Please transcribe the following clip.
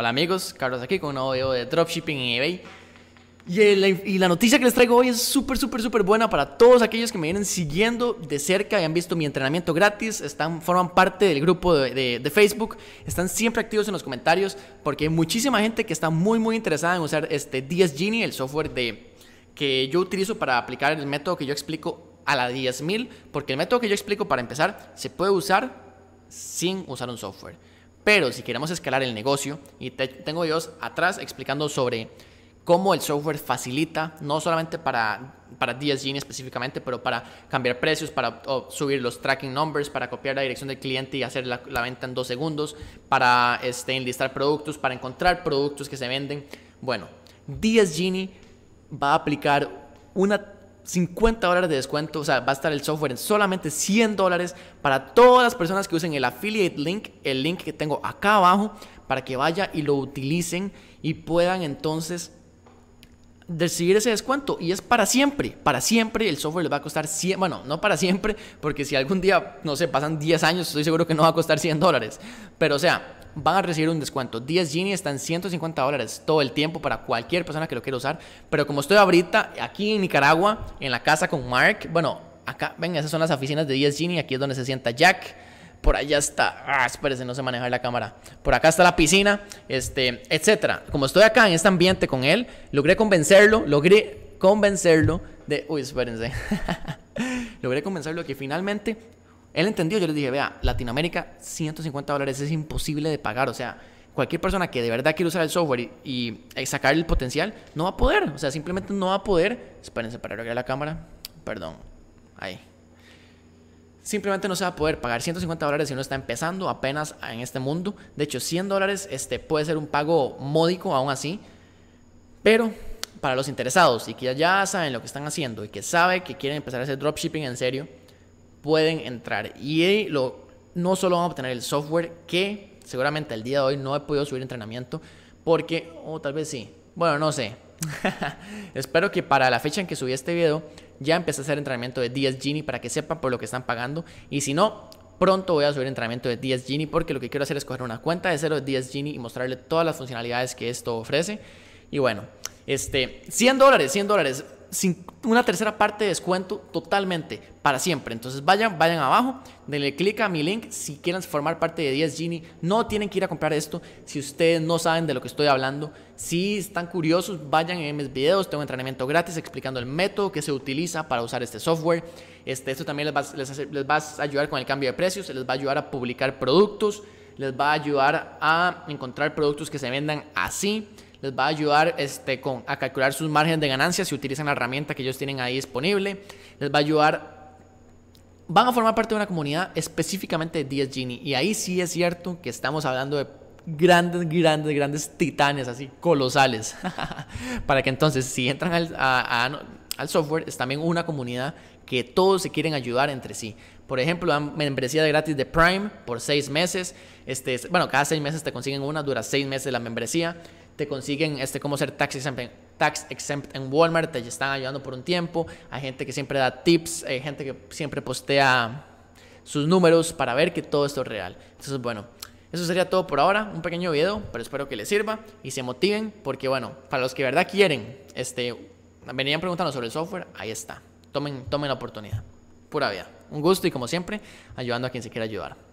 Hola amigos, Carlos aquí con un nuevo video de dropshipping en eBay. Y, la noticia que les traigo hoy es súper, súper, súper buena para todos aquellos que me vienen siguiendo de cerca y han visto mi entrenamiento gratis, están, forman parte del grupo de, Facebook, están siempre activos en los comentarios porque hay muchísima gente que está muy, muy interesada en usar este 10 Genie, el software de, que yo utilizo para aplicar el método que yo explico a la 10.000, porque el método que yo explico para empezar se puede usar sin usar un software. Pero si queremos escalar el negocio, y tengo Dios atrás explicando sobre cómo el software facilita, no solamente para, para específicamente, pero para cambiar precios, para subir los tracking numbers, para copiar la dirección del cliente y hacer la, venta en dos segundos, para este, enlistar productos, para encontrar productos que se venden. Bueno, DSG va a aplicar una 50 dólares de descuento, o sea, va a estar el software en solamente 100 dólares para todas las personas que usen el affiliate link, el link que tengo acá abajo, para que vaya y lo utilicen y puedan entonces recibir ese descuento y es para siempre, para siempre el software les va a costar 100, bueno, no para siempre, porque si algún día, no sé, pasan 10 años, estoy seguro que no va a costar 100 dólares, pero o sea, van a recibir un descuento. 10 Genie están en 150 dólares todo el tiempo para cualquier persona que lo quiera usar. Pero como estoy ahorita aquí en Nicaragua, en la casa con Mark, bueno, acá, ven, esas son las oficinas de 10 Genie, aquí es donde se sienta Jack. Por allá está, ah, espérense, no sé maneja la cámara. Por acá está la piscina, este, etcétera. Como estoy acá en este ambiente con él, logré convencerlo, logré convencerlo de, uy, espérense. logré convencerlo de que finalmente él entendió, yo le dije, vea, Latinoamérica, 150 dólares es imposible de pagar, o sea, cualquier persona que de verdad quiere usar el software y, eh, sacar el potencial, no va a poder, o sea, simplemente no va a poder, espérense para arreglar la cámara, perdón, ahí. Simplemente no se va a poder pagar 150 dólares si uno está empezando apenas en este mundo. De hecho, 100 dólares este, puede ser un pago módico aún así. Pero para los interesados y que ya, ya saben lo que están haciendo y que sabe que quieren empezar a hacer dropshipping en serio, pueden entrar. Y lo, no solo van a obtener el software que seguramente el día de hoy no he podido subir entrenamiento porque, o tal vez sí, bueno, no sé. Espero que para la fecha en que subí este video ya empecé a hacer entrenamiento de 10 Genie para que sepan por lo que están pagando. Y si no, pronto voy a subir entrenamiento de 10 Genie porque lo que quiero hacer es coger una cuenta de 0 de 10 Genie y mostrarle todas las funcionalidades que esto ofrece. Y bueno, este, 100 dólares, 100 dólares sin una tercera parte de descuento totalmente para siempre. Entonces vayan, vayan abajo, denle clic a mi link si quieren formar parte de 10 Gini, No tienen que ir a comprar esto si ustedes no saben de lo que estoy hablando. Si están curiosos, vayan en mis videos. Tengo entrenamiento gratis explicando el método que se utiliza para usar este software. Este, esto también les va, les va a ayudar con el cambio de precios, les va a ayudar a publicar productos, les va a ayudar a encontrar productos que se vendan así les va a ayudar este, con, a calcular sus márgenes de ganancia si utilizan la herramienta que ellos tienen ahí disponible. Les va a ayudar. Van a formar parte de una comunidad específicamente de 10 Genie. Y ahí sí es cierto que estamos hablando de grandes, grandes, grandes titanes, así colosales. Para que entonces, si entran a, al software es también una comunidad que todos se quieren ayudar entre sí. Por ejemplo, la membresía de gratis de Prime por seis meses. Este, bueno, cada seis meses te consiguen una, dura seis meses la membresía. Te consiguen este, cómo ser tax exempt, en, tax exempt en Walmart, te están ayudando por un tiempo. Hay gente que siempre da tips, hay gente que siempre postea sus números para ver que todo esto es real. Entonces, bueno, eso sería todo por ahora, un pequeño video, pero espero que les sirva y se motiven porque bueno, para los que verdad quieren este venían preguntando sobre el software, ahí está. Tomen, tomen la oportunidad. Pura vida. Un gusto y como siempre, ayudando a quien se quiera ayudar.